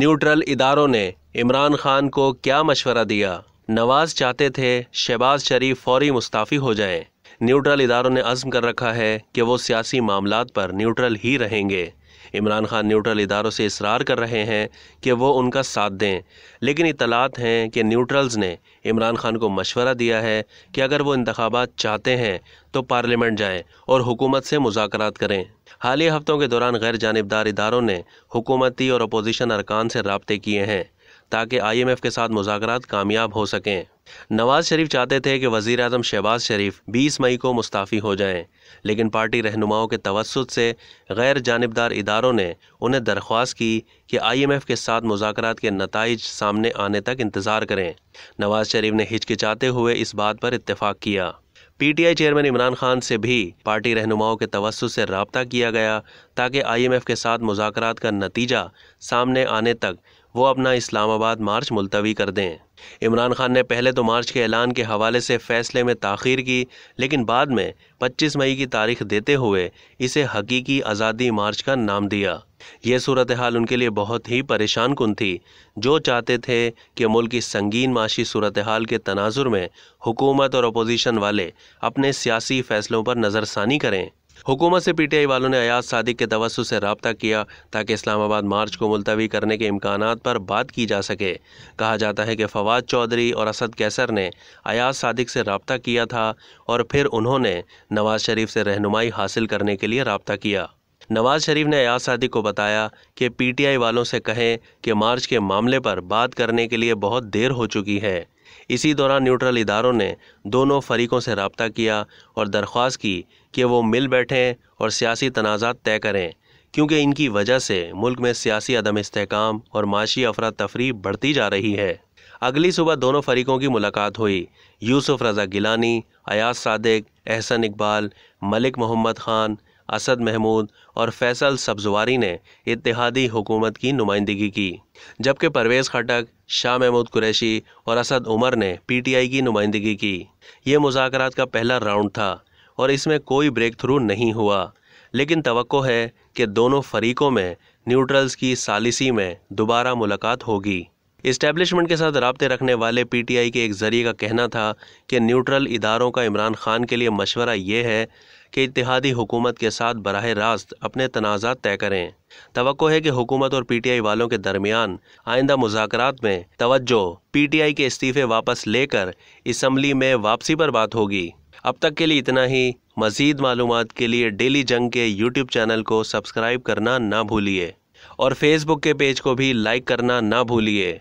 Neutral इदारों ने इमरान खान को क्या मशवरा दिया नवाज चाहते थे शहबाज शरीफ फौरी मुस्ताफ़ी हो जाएं। न्यूट्रल इदारों ने अज़म कर रखा है कि वो सियासी मामला पर न्यूट्रल ही रहेंगे इमरान खान न्यूट्रल इदारों से इसरार कर रहे हैं कि वो उनका साथ दें लेकिन इतलात हैं कि न्यूट्रल्स ने इमरान खान को मशवरा दिया है कि अगर वो इंतबात चाहते हैं तो पार्लियामेंट जाएं और हुकूमत से मुजाकर करें ही हफ्तों के दौरान गैर जानबदार इदारों ने हुकूमती और अपोजिशन अरकान से रबते किए हैं ताकि आई एम एफ़ के साथ मुजाकर कामयाब हो सकें नवाज शरीफ चाहते थे कि वजीर अजम शहबाज शरीफ 20 मई को मुस्ताफ़ी हो जाएं लेकिन पार्टी रहनुमाओं के तवसत से गैर जानबदार इदारों ने उन्हें दरख्वास्त की कि आई एम एफ़ के साथ मुजाकर के नतज सामने आने तक इंतज़ार करें नवाज शरीफ ने हिचकिचाते हुए इस बात पर इतफ़ाक़ किया पीटीआई चेयरमैन इमरान खान से भी पार्टी रहनुमाओं के तवसत से रबता किया गया ताकि आईएमएफ के साथ मुजाकर का नतीजा सामने आने तक वो अपना इस्लामाबाद मार्च मुलतवी कर दें इमरान खान ने पहले तो मार्च के ऐलान के हवाले से फ़ैसले में ताखीर की लेकिन बाद में 25 मई की तारीख देते हुए इसे हकीकी आज़ादी मार्च का नाम दिया ये सूरत हाल उनके लिए बहुत ही परेशान कन थी जो चाहते थे कि मुल्क की संगीन माशी सूरत हाल के तनाजुर में हुकूमत और अपोजिशन वाले अपने सियासी फ़ैसलों पर नज़रसानी करें हुकूमत से पीटीआई वालों ने अयाज सादिक के तवसु से रबता किया ताकि इस्लामाबाद मार्च को मुलतवी करने के इम्कान पर बात की जा सके कहा जाता है कि फवाद चौधरी और असद कैसर ने अयाज सादिक से रबता किया था और फिर उन्होंने नवाज शरीफ से रहनुमाई हासिल करने के लिए रबता किया नवाज शरीफ ने अयाज सादिक को बताया कि पीटीआई वालों से कहें कि मार्च के मामले पर बात करने के लिए बहुत देर हो चुकी है इसी दौरान न्यूट्रल इदारों ने दोनों फरीकों से रबता किया और दरख्वास्त की कि वो मिल बैठें और सियासी तनाज़ात तय करें क्योंकि इनकी वजह से मुल्क में सियासी अदम इसकाम और माशी अफरा तफरी बढ़ती जा रही है अगली सुबह दोनों फरीकों की मुलाकात हुई यूसुफ रज़ा गिलानी अयाज सादिक एहसन इकबाल मलिक मोहम्मद ख़ान असद महमूद और फैसल सब्जवारी ने इतिहादी हुकूमत की नुमाइंदगी की जबकि परवेज़ खटक शाह महमूद कुरैशी और असद उमर ने पीटीआई की नुमाइंदगी की ये मुजाकर का पहला राउंड था और इसमें कोई ब्रेक थ्रू नहीं हुआ लेकिन तो है कि दोनों फरीकों में न्यूट्रल्स की सालिसी में दोबारा मुलाकात होगी इस्टेबलिशमेंट के साथ रबते रखने वाले पीटीआई के एक जरिए का कहना था कि न्यूट्रल इदारों का इमरान खान के लिए मशवरा ये है कि इतिहादी हुकूमत के साथ बरह रास्त अपने तनाज़ा तय करें तो है कि हुकूमत और पी टी आई वालों के दरमियान आइंदा मुजाकर में पी टी आई के इस्तीफ़े वापस लेकर इसम्बली में वापसी पर बात होगी अब तक के लिए इतना ही मज़ीद मालूम के लिए डेली जंग के यूट्यूब चैनल को सब्सक्राइब करना ना भूलिए और फेसबुक के पेज को भी लाइक करना ना भूलिए